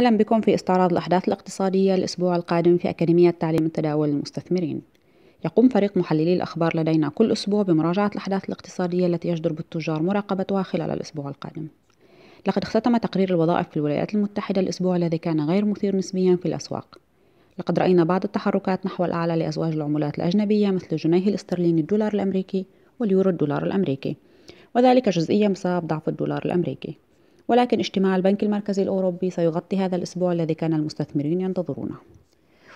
أهلا بكم في استعراض الأحداث الاقتصادية الأسبوع القادم في أكاديمية تعليم التداول للمستثمرين يقوم فريق محللي الأخبار لدينا كل أسبوع بمراجعة الأحداث الاقتصادية التي يجدر بالتجار مراقبتها خلال الأسبوع القادم لقد اختتم تقرير الوظائف في الولايات المتحدة الأسبوع الذي كان غير مثير نسبيا في الأسواق لقد رأينا بعض التحركات نحو الأعلى لأزواج العملات الأجنبية مثل جنيه الاسترليني الدولار الأمريكي واليورو الدولار الأمريكي وذلك جزئيا بسبب ضعف الدولار الأمريكي ولكن اجتماع البنك المركزي الأوروبي سيغطي هذا الأسبوع الذي كان المستثمرين ينتظرونه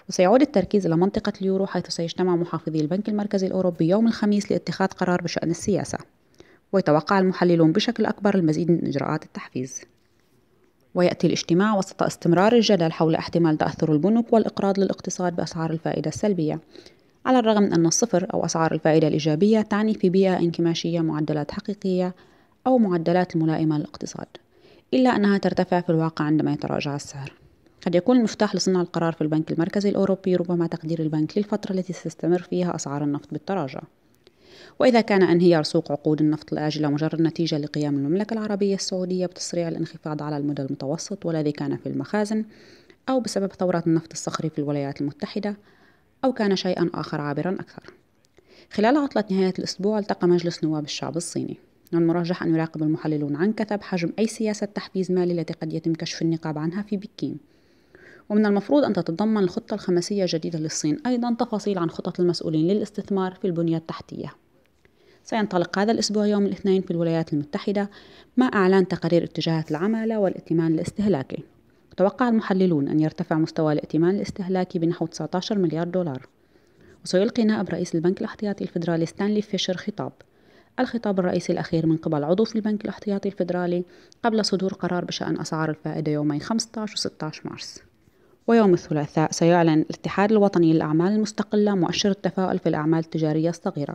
وسيعود التركيز إلى منطقة اليورو حيث سيجتمع محافظي البنك المركزي الأوروبي يوم الخميس لاتخاذ قرار بشأن السياسة ويتوقع المحللون بشكل أكبر المزيد من إجراءات التحفيز ويأتي الاجتماع وسط استمرار الجدل حول احتمال تأثر البنوك والإقراض للاقتصاد بأسعار الفائدة السلبية على الرغم من أن الصفر أو أسعار الفائدة الإيجابية تعني في بيئة انكماشية معدلات حقيقية أو معدلات ملائمة للاقتصاد إلا أنها ترتفع في الواقع عندما يتراجع السعر قد يكون المفتاح لصنع القرار في البنك المركزي الأوروبي ربما تقدير البنك للفترة التي ستستمر فيها أسعار النفط بالتراجع وإذا كان انهيار سوق عقود النفط الآجلة مجرد نتيجة لقيام المملكة العربية السعودية بتسريع الانخفاض على المدى المتوسط والذي كان في المخازن أو بسبب ثورة النفط الصخري في الولايات المتحدة أو كان شيئا آخر عابرا أكثر خلال عطلة نهاية الأسبوع التقى مجلس نواب الشعب الصيني من المرجح أن يراقب المحللون عن كثب حجم أي سياسة تحفيز مالي التي قد يتم كشف النقاب عنها في بكين ومن المفروض أن تتضمن الخطة الخمسية الجديدة للصين أيضا تفاصيل عن خطط المسؤولين للاستثمار في البنية التحتية سينطلق هذا الأسبوع يوم الاثنين في الولايات المتحدة مع إعلان تقارير اتجاهات العمالة والائتمان الاستهلاكي توقع المحللون أن يرتفع مستوى الائتمان الاستهلاكي بنحو 19 مليار دولار وسيلقي نائب رئيس البنك الاحتياطي الفدرالي ستانلي فيشر خطاب الخطاب الرئيسي الأخير من قبل عضو في البنك الاحتياطي الفيدرالي قبل صدور قرار بشأن أسعار الفائدة يومي 15 و 16 مارس ويوم الثلاثاء سيعلن الاتحاد الوطني للأعمال المستقلة مؤشر التفاؤل في الأعمال التجارية الصغيرة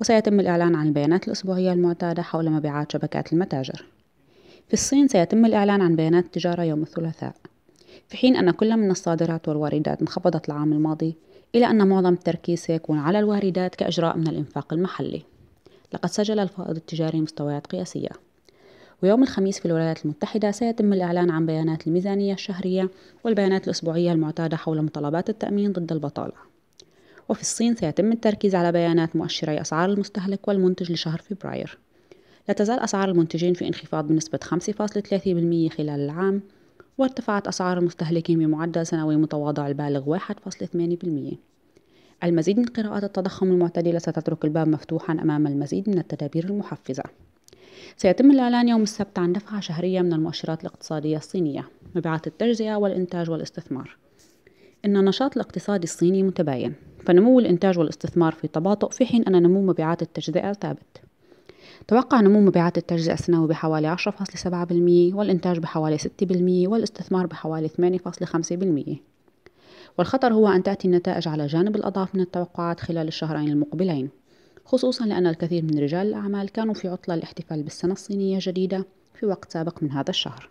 وسيتم الإعلان عن البيانات الأسبوعية المعتادة حول مبيعات شبكات المتاجر في الصين سيتم الإعلان عن بيانات التجارة يوم الثلاثاء في حين أن كل من الصادرات والواردات انخفضت العام الماضي إلى أن معظم التركيز سيكون على الواردات كإجراء من الإنفاق المحلي لقد سجل الفائض التجاري مستويات قياسية ويوم الخميس في الولايات المتحدة سيتم الإعلان عن بيانات الميزانية الشهرية والبيانات الأسبوعية المعتادة حول مطالبات التأمين ضد البطالة وفي الصين سيتم التركيز على بيانات مؤشري أسعار المستهلك والمنتج لشهر فبراير لا تزال أسعار المنتجين في انخفاض بنسبة 5.3% خلال العام وارتفعت أسعار المستهلكين بمعدل سنوي متواضع البالغ 1.8% المزيد من قراءات التضخم المعتدلة ستترك الباب مفتوحا أمام المزيد من التدابير المحفزة سيتم الإعلان يوم السبت عن دفعة شهرية من المؤشرات الاقتصادية الصينية مبيعات التجزئة والإنتاج والاستثمار إن النشاط الاقتصادي الصيني متباين فنمو الإنتاج والاستثمار في تباطؤ في حين أن نمو مبيعات التجزئة ثابت توقع نمو مبيعات التجزئة السنوي بحوالي 10.7% والإنتاج بحوالي 6% والاستثمار بحوالي 8.5% والخطر هو أن تأتي النتائج على جانب الأضعف من التوقعات خلال الشهرين المقبلين خصوصا لأن الكثير من رجال الأعمال كانوا في عطلة الاحتفال بالسنة الصينية الجديدة في وقت سابق من هذا الشهر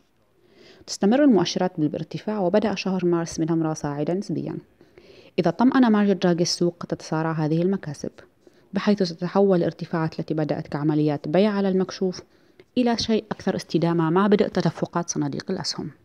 تستمر المؤشرات بالارتفاع وبدأ شهر مارس بنمرة صاعدة نسبيا إذا طمأن ماجد دراج السوق قد تتسارع هذه المكاسب بحيث ستتحول الارتفاعات التي بدأت كعمليات بيع على المكشوف إلى شيء أكثر استدامة مع بدء تدفقات صناديق الأسهم